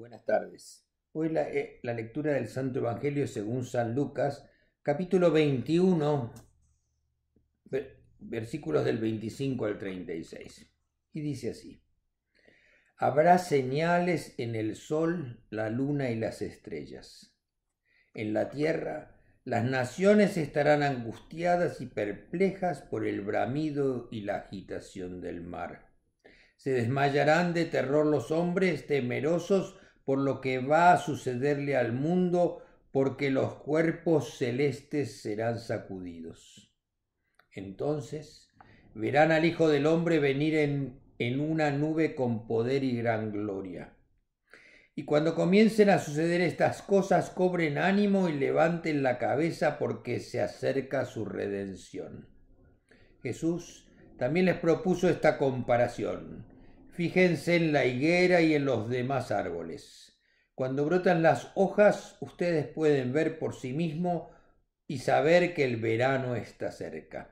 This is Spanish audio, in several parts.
Buenas tardes. Hoy eh, la, lectura del Santo Evangelio según San Lucas, capítulo 21, versículos del 25 al 36. Y dice así. Habrá señales en el sol, la luna y las estrellas. En la tierra, las naciones estarán angustiadas y perplejas por el bramido y la agitación del mar. Se desmayarán de terror los hombres temerosos por lo que va a sucederle al mundo, porque los cuerpos celestes serán sacudidos. Entonces verán al Hijo del Hombre venir en, en una nube con poder y gran gloria. Y cuando comiencen a suceder estas cosas, cobren ánimo y levanten la cabeza porque se acerca su redención. Jesús también les propuso esta comparación. Fíjense en la higuera y en los demás árboles. Cuando brotan las hojas, ustedes pueden ver por sí mismo y saber que el verano está cerca.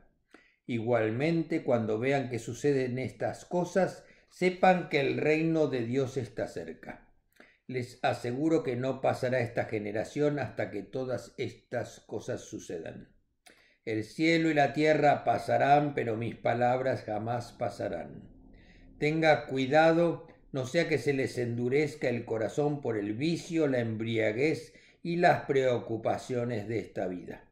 Igualmente, cuando vean que suceden estas cosas, sepan que el reino de Dios está cerca. Les aseguro que no pasará esta generación hasta que todas estas cosas sucedan. El cielo y la tierra pasarán, pero mis palabras jamás pasarán tenga cuidado, no sea que se les endurezca el corazón por el vicio, la embriaguez y las preocupaciones de esta vida.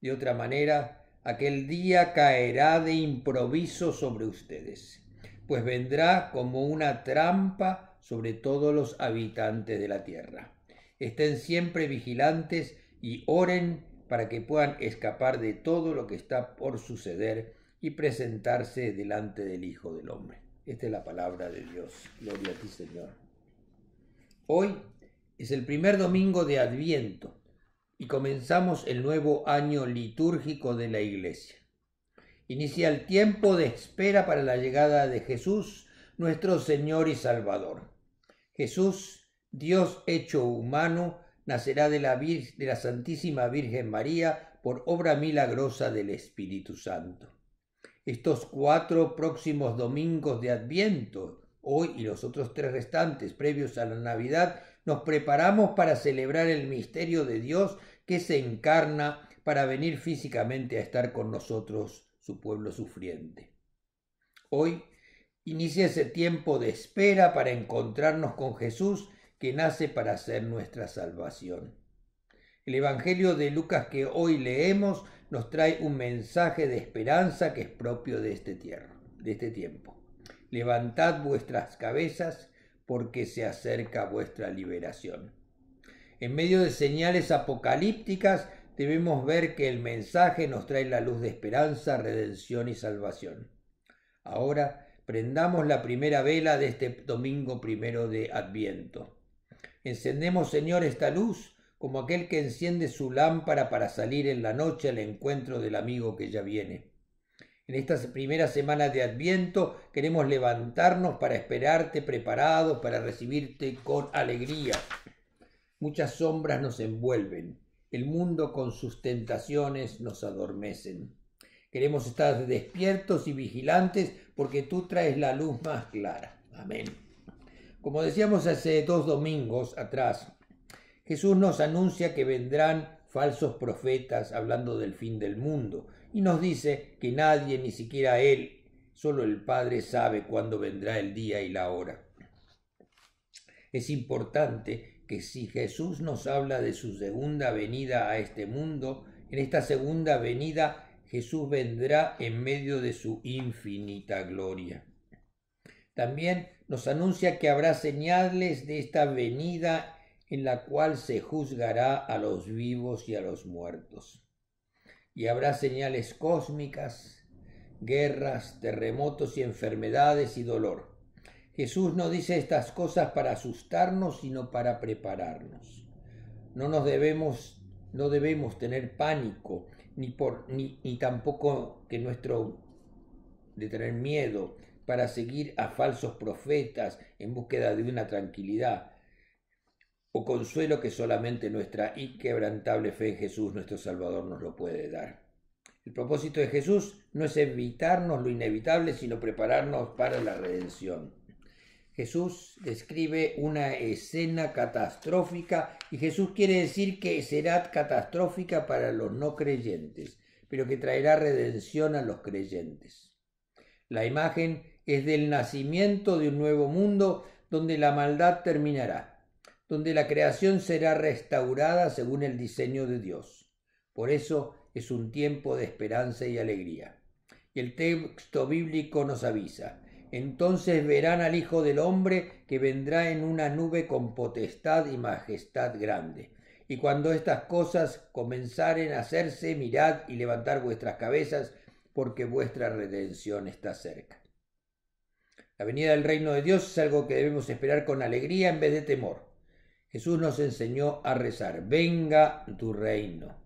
De otra manera, aquel día caerá de improviso sobre ustedes, pues vendrá como una trampa sobre todos los habitantes de la tierra. Estén siempre vigilantes y oren para que puedan escapar de todo lo que está por suceder y presentarse delante del Hijo del Hombre. Esta es la palabra de Dios. Gloria a ti, Señor. Hoy es el primer domingo de Adviento y comenzamos el nuevo año litúrgico de la Iglesia. Inicia el tiempo de espera para la llegada de Jesús, nuestro Señor y Salvador. Jesús, Dios hecho humano, nacerá de la, Santísima Virgen María por obra milagrosa del Espíritu Santo estos cuatro próximos domingos de Adviento, hoy y los otros tres restantes previos a la Navidad, nos preparamos para celebrar el misterio de Dios que se encarna para venir físicamente a estar con nosotros, su pueblo sufriente. Hoy inicia ese tiempo de espera para encontrarnos con Jesús que nace para ser nuestra salvación. El Evangelio de Lucas que hoy leemos nos trae un mensaje de esperanza que es propio de este, tierra, de este tiempo. Levantad vuestras cabezas porque se acerca vuestra liberación. En medio de señales apocalípticas debemos ver que el mensaje nos trae la luz de esperanza, redención y salvación. Ahora prendamos la primera vela de este domingo primero de Adviento. Encendemos, Señor, esta luz como aquel que enciende su lámpara para salir en la noche al encuentro del amigo que ya viene. En estas primeras semanas de Adviento queremos levantarnos para esperarte preparado para recibirte con alegría. Muchas sombras nos envuelven, el mundo con sus tentaciones nos adormecen. Queremos estar despiertos y vigilantes porque tú traes la luz más clara. Amén. Como decíamos hace dos domingos atrás, Jesús nos anuncia que vendrán falsos profetas hablando del fin del mundo y nos dice que nadie, ni siquiera Él, solo el Padre sabe cuándo vendrá el día y la hora. Es importante que si Jesús nos habla de su segunda venida a este mundo, en esta segunda venida Jesús vendrá en medio de su infinita gloria. También nos anuncia que habrá señales de esta venida en la cual se juzgará a los vivos y a los muertos. Y habrá señales cósmicas, guerras, terremotos y enfermedades y dolor. Jesús no dice estas cosas para asustarnos, sino para prepararnos. No nos debemos, no debemos tener pánico, ni, por, ni, ni tampoco que nuestro de tener miedo para seguir a falsos profetas en búsqueda de una tranquilidad o consuelo que solamente nuestra inquebrantable fe en Jesús nuestro Salvador nos lo puede dar. El propósito de Jesús no es evitarnos lo inevitable, sino prepararnos para la redención. Jesús describe una escena catastrófica y Jesús quiere decir que será catastrófica para los no creyentes, pero que traerá redención a los creyentes. La imagen es del nacimiento de un nuevo mundo donde la maldad terminará donde la creación será restaurada según el diseño de Dios. Por eso es un tiempo de esperanza y alegría. Y el texto bíblico nos avisa, entonces verán al Hijo del Hombre que vendrá en una nube con potestad y majestad grande. Y cuando estas cosas comenzaren a hacerse, mirad y levantad vuestras cabezas, porque vuestra redención está cerca. La venida del reino de Dios es algo que debemos esperar con alegría en vez de temor. Jesús nos enseñó a rezar, venga tu reino.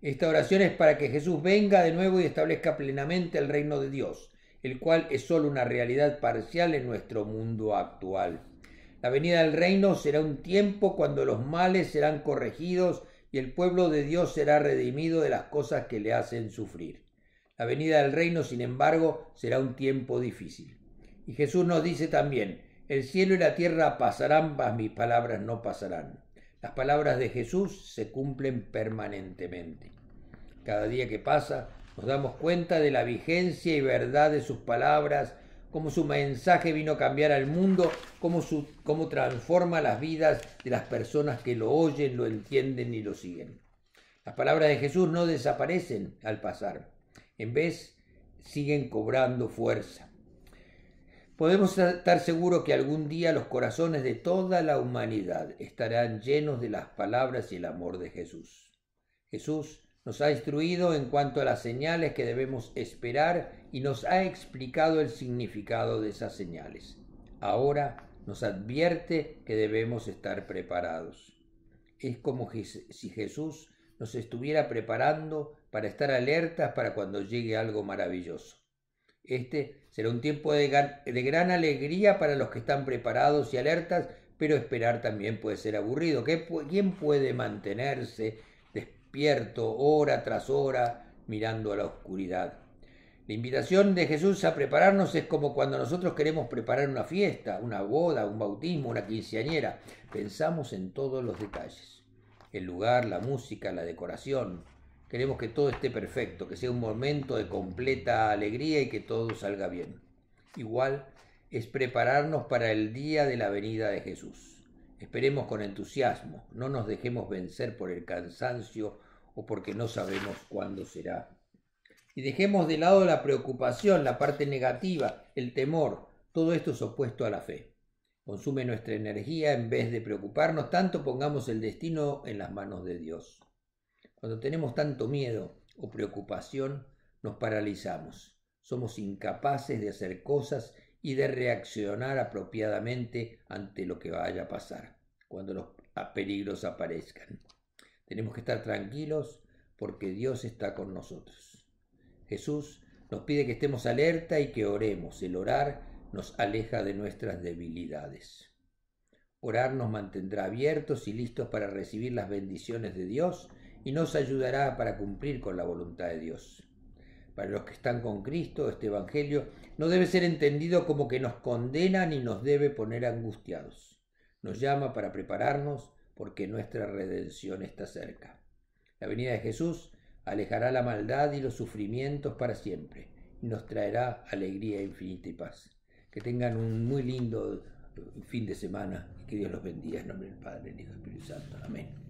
Esta oración es para que Jesús venga de nuevo y establezca plenamente el reino de Dios, el cual es solo una realidad parcial en nuestro mundo actual. La venida del reino será un tiempo cuando los males serán corregidos y el pueblo de Dios será redimido de las cosas que le hacen sufrir. La venida del reino, sin embargo, será un tiempo difícil. Y Jesús nos dice también, el cielo y la tierra pasarán, mas mis palabras no pasarán. Las palabras de Jesús se cumplen permanentemente. Cada día que pasa nos damos cuenta de la vigencia y verdad de sus palabras, cómo su mensaje vino a cambiar al mundo, cómo, cómo transforma las vidas de las personas que lo oyen, lo entienden y lo siguen. Las palabras de Jesús no desaparecen al pasar, en vez siguen cobrando fuerza. Podemos estar seguros que algún día los corazones de toda la humanidad estarán llenos de las palabras y el amor de Jesús. Jesús nos ha instruido en cuanto a las señales que debemos esperar y nos ha explicado el significado de esas señales. Ahora nos advierte que debemos estar preparados. Es como si Jesús nos estuviera preparando para estar alertas para cuando llegue algo maravilloso. Este será un tiempo de, gran alegría para los que están preparados y alertas, pero esperar también puede ser aburrido. ¿Quién puede mantenerse despierto hora tras hora mirando a la oscuridad? La invitación de Jesús a prepararnos es como cuando nosotros queremos preparar una fiesta, una boda, un bautismo, una quinceañera. Pensamos en todos los detalles. El lugar, la música, la decoración, Queremos que todo esté perfecto, que sea un momento de completa alegría y que todo salga bien. Igual es prepararnos para el día de la venida de Jesús. Esperemos con entusiasmo, no nos dejemos vencer por el cansancio o porque no sabemos cuándo será. Y dejemos de lado la preocupación, la parte negativa, el temor. Todo esto es opuesto a la fe. Consume nuestra energía en vez de preocuparnos tanto, pongamos el destino en las manos de Dios. Cuando tenemos tanto miedo o preocupación, nos paralizamos. Somos incapaces de hacer cosas y de reaccionar apropiadamente ante lo que vaya a pasar, cuando los peligros aparezcan. Tenemos que estar tranquilos porque Dios está con nosotros. Jesús nos pide que estemos alerta y que oremos. El orar nos aleja de nuestras debilidades. Orar nos mantendrá abiertos y listos para recibir las bendiciones de Dios y nos ayudará para cumplir con la voluntad de Dios. Para los que están con Cristo, este Evangelio no debe ser entendido como que nos condena ni nos debe poner angustiados. Nos llama para prepararnos porque nuestra redención está cerca. La venida de Jesús alejará la maldad y los sufrimientos para siempre y nos traerá alegría infinita y paz. Que tengan un muy lindo fin de semana y que Dios los bendiga en nombre del Padre, del Hijo y del Espíritu Santo. Amén.